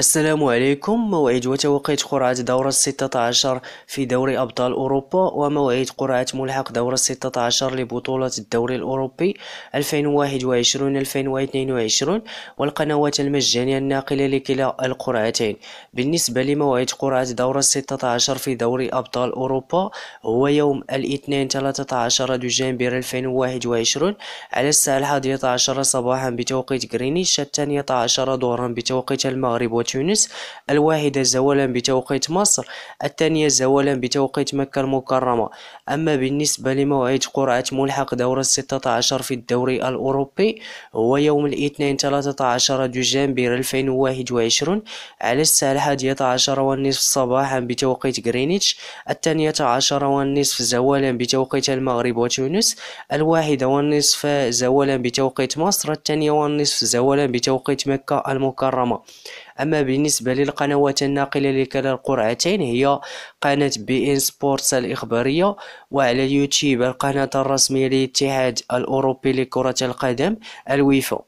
السلام عليكم موعد وتوقيت قرعة دورة 16 في دوري أبطال أوروبا وموعد قرعة ملحق دورة 16 لبطولة الدوري الأوروبي 2021-2022 والقنوات المجانية الناقلة لكلا القرعتين بالنسبة لموعد قرعة دورة 16 في دوري أبطال أوروبا هو يوم الاثنين 13 دجنبر 2021 على الساعة 11 صباحا بتوقيت غرينيش الثانية عشر ظهرا بتوقيت المغرب وتونس الواحدة زوالا بتوقيت مصر الثانية زوالا بتوقيت مكة المكرمة أما بالنسبة لموعد قرعة ملحق دورة 16 في الدوري الأوروبي هو يوم الاثنين 13 دجنبر 2021 على الساعة الحادية عشر والنصف صباحا بتوقيت غرينتش الثانية عشر والنصف زوالا بتوقيت المغرب وتونس الواحدة والنصف زوالا بتوقيت مصر الثانية والنصف زوالا بتوقيت مكة المكرمة اما بالنسبه للقنوات الناقله لكلا القرعتين هي قناه بي ان سبورتس الاخباريه وعلى اليوتيوب القناه الرسميه للاتحاد الاوروبي لكره القدم الويفا